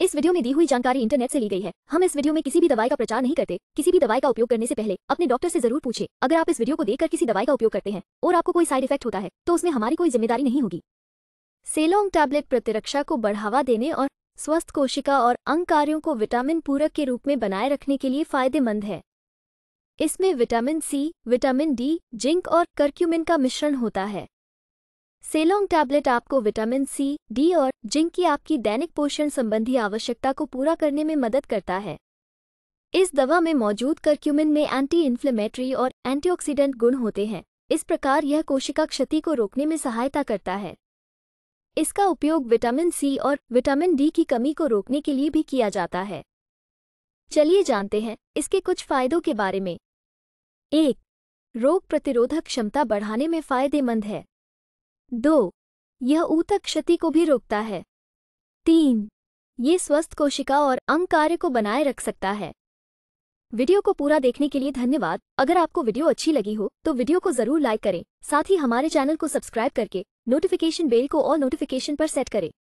इस वीडियो में दी हुई जानकारी इंटरनेट से ली गई है हम इस वीडियो में किसी भी दवाई का प्रचार नहीं करते किसी भी दवाई का उपयोग करने से पहले अपने डॉक्टर से जरूर पूछे अगर आप इस वीडियो को देखकर किसी दवाई का उपयोग करते हैं और आपको कोई साइड इफेक्ट होता है तो उसमें हमारी कोई जिम्मेदारी नहीं होगी सेलोंग टैबलेट प्रतिरक्षा को बढ़ावा देने और स्वस्थ कोशिका और अंग कार्यों को विटामिन पूरक के रूप में बनाए रखने के लिए फायदेमंद है इसमें vitamin C vitamin D zinc और कर्क्यूमिन का मिश्रण होता है सेलोंग टैबलेट आपको विटामिन सी डी और जिंक की आपकी दैनिक पोषण संबंधी आवश्यकता को पूरा करने में मदद करता है इस दवा में मौजूद करक्यूमिन में एंटी इन्फ्लेमेटरी और एंटीऑक्सीडेंट गुण होते हैं इस प्रकार यह कोशिका क्षति को रोकने में सहायता करता है इसका उपयोग विटामिन सी और विटामिन डी की कमी को रोकने के लिए भी किया जाता है चलिए जानते हैं इसके कुछ फायदों के बारे में एक रोग प्रतिरोधक क्षमता बढ़ाने में फायदेमंद है दो यह ऊतक क्षति को भी रोकता है तीन ये स्वस्थ कोशिका और अंग कार्य को बनाए रख सकता है वीडियो को पूरा देखने के लिए धन्यवाद अगर आपको वीडियो अच्छी लगी हो तो वीडियो को जरूर लाइक करें साथ ही हमारे चैनल को सब्सक्राइब करके नोटिफिकेशन बेल को ऑल नोटिफिकेशन पर सेट करें